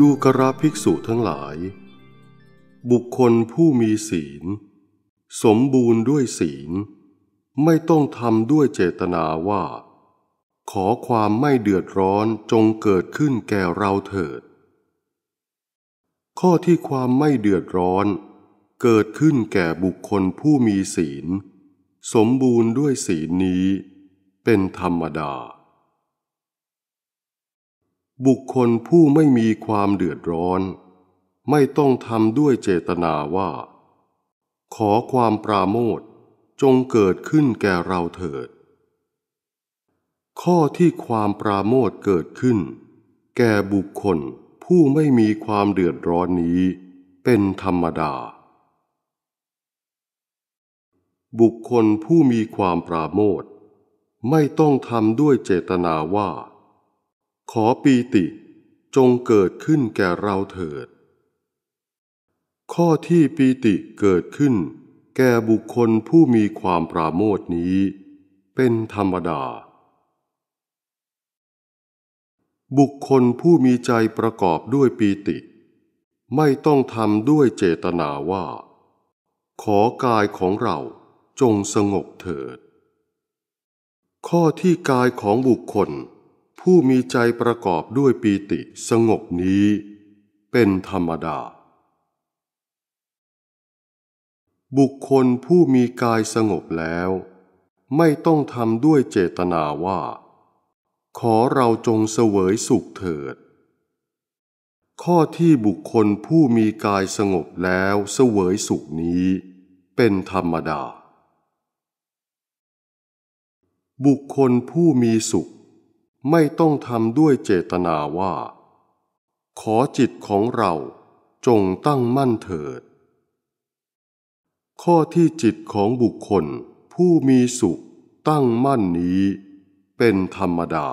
ดูกระภิกษุทั้งหลาย บุคคลผู้มีศีล สมบูรณ์ด้วยศีล ไม่ต้องทำด้วยเจตนาว่า ขอความไม่เดือดร้อนจงเกิดขึ้นแก่เราเถิด ข้อที่ความไม่เดือดร้อน เกิดขึ้นแก่บุคคลผู้มีศีล สมบูรณ์ด้วยศีลนี้เป็นธรรมดาบุคคลผู้ไม่มีความเดือดร้อน ไม่ต้องทำด้วยเจตนาว่า ขอความปราโมทจงเกิดขึ้นแก่เราเถิด ข้อที่ความปราโมทเกิดขึ้น แก่บุคคลผู้ไม่มีความเดือดร้อนนี้ เป็นธรรมดา บุคคลผู้มีความปราโมทไม่ต้องทำด้วยเจตนาว่าขอปีติ จงเกิดขึ้นแก่เราเถิด ข้อที่ปีติเกิดขึ้นแก่บุคคลผู้มีความปราโมทนี้เป็นธรรมดา บุคคลผู้มีใจประกอบด้วยปีติ ไม่ต้องทำด้วยเจตนาว่า ขอกายของเราจงสงบเถิด ข้อที่กายของบุคคลผู้มีใจประกอบด้วยปีติสงบนี้เป็นธรรมดา บุคคลผู้มีกายสงบแล้ว ไม่ต้องทำด้วยเจตนาว่า ขอเราจงเสวยสุขเถิด ข้อที่บุคคลผู้มีกายสงบแล้วเสวยสุขนี้เป็นธรรมดา บุคคลผู้มีสุขไม่ต้องทำด้วยเจตนาว่า ขอจิตของเราจงตั้งมั่นเถิด ข้อที่จิตของบุคคลผู้มีสุขตั้งมั่นนี้เป็นธรรมดา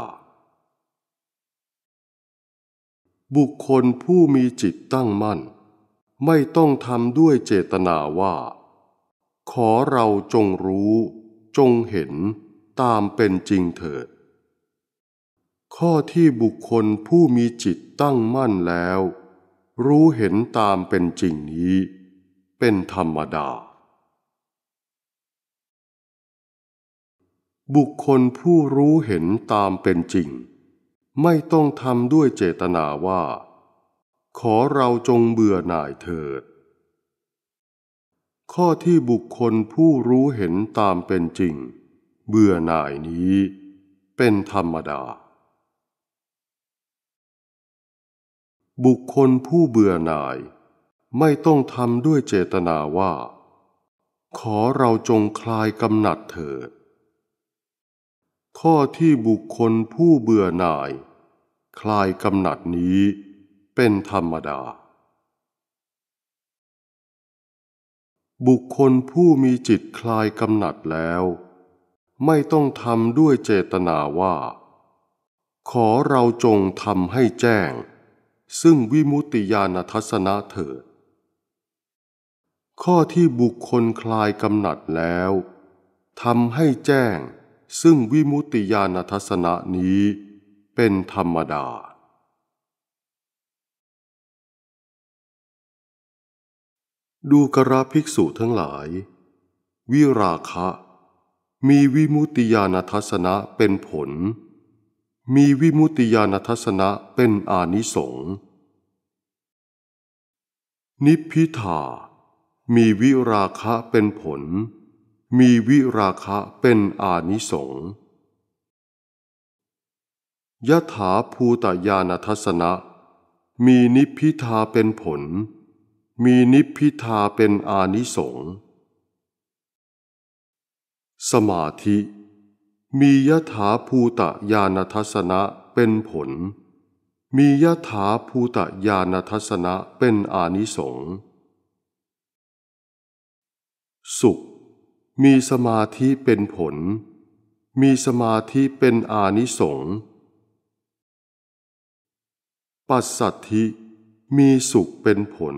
บุคคลผู้มีจิตตั้งมั่น ไม่ต้องทำด้วยเจตนาว่า ขอเราจงรู้จงเห็นตามเป็นจริงเถิดข้อที่บุคคลผู้มีจิตตั้งมั่นแล้ว รู้เห็นตามเป็นจริงนี้เป็นธรรมดา บุคคลผู้รู้เห็นตามเป็นจริงไม่ต้องทำด้วยเจตนาว่า ขอเราจงเบื่อหน่ายเถิด ข้อที่บุคคลผู้รู้เห็นตามเป็นจริง เบื่อหน่ายนี้เป็นธรรมดาบุคคลผู้เบื่อหน่าย ไม่ต้องทำด้วยเจตนาว่า ขอเราจงคลายกำหนัดเถิด ข้อที่บุคคลผู้เบื่อหน่าย คลายกำหนัดนี้เป็นธรรมดา บุคคลผู้มีจิตคลายกำหนัดแล้ว ไม่ต้องทำด้วยเจตนาว่า ขอเราจงทำให้แจ้งซึ่งวิมุติญาณทัศนะเถิด ข้อที่บุคคลคลายกำหนัดแล้วทำให้แจ้งซึ่งวิมุติญาณทัศนะนี้เป็นธรรมดา ดูกราภิกษุทั้งหลาย วิราคะ มีวิมุติญาณทัศนะเป็นผลมีวิมุตติญาณทัศนะเป็นอานิสงส์นิพพิธามีวิราคะเป็นผล มีวิราคะเป็นอานิสงส์ยถาภูตญาณทัศนะมีนิพพิธาเป็นผล มีนิพพิธาเป็นอานิสงส์สมาธิมียถาภูตะญาณทัศนะเป็นผล มียถาภูตะญาณทัศนะเป็นอานิสงส์ สุขมีสมาธิเป็นผล มีสมาธิเป็นอานิสงส์ ปัสสัทธิมีสุขเป็นผล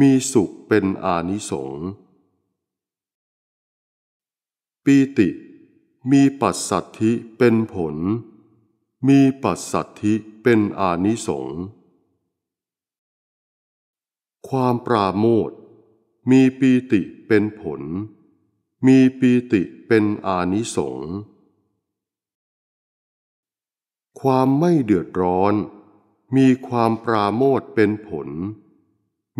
มีสุขเป็นอานิสงส์ปีติมีปัสสัทธิเป็นผล มีปัสสัทธิเป็นอานิสงส์ ความปราโมทมีปีติเป็นผล มีปีติเป็นอานิสงส์ ความไม่เดือดร้อน มีความปราโมทเป็นผล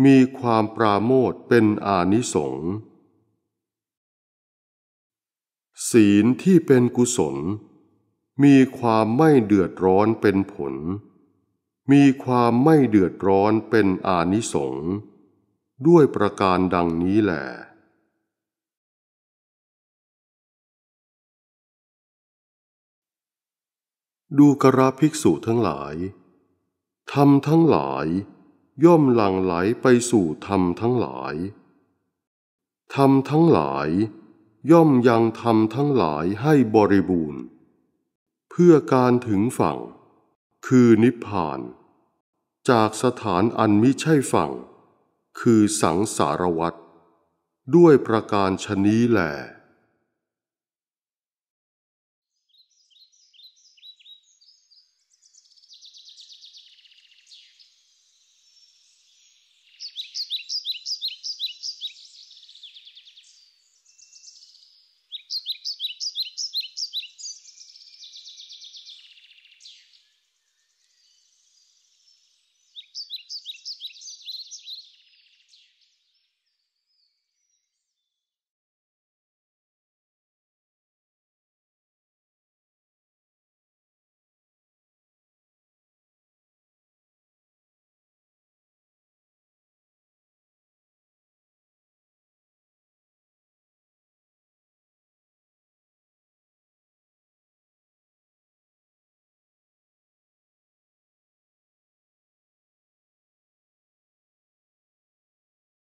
มีความปราโมทเป็นอานิสงส์ศีลที่เป็นกุศล มีความไม่เดือดร้อนเป็นผล มีความไม่เดือดร้อนเป็นอานิสงส์ด้วยประการดังนี้แหละดูกระภิกษุทั้งหลาย ธรรมทั้งหลายย่อมหลั่งไหลไปสู่ธรรมทั้งหลายธรรมทั้งหลายย่อมยังทำทั้งหลายให้บริบูรณ์ เพื่อการถึงฝั่งคือนิพพาน จากสถานอันมิใช่ฝั่งคือสังสารวัตรด้วยประการชนี้แหล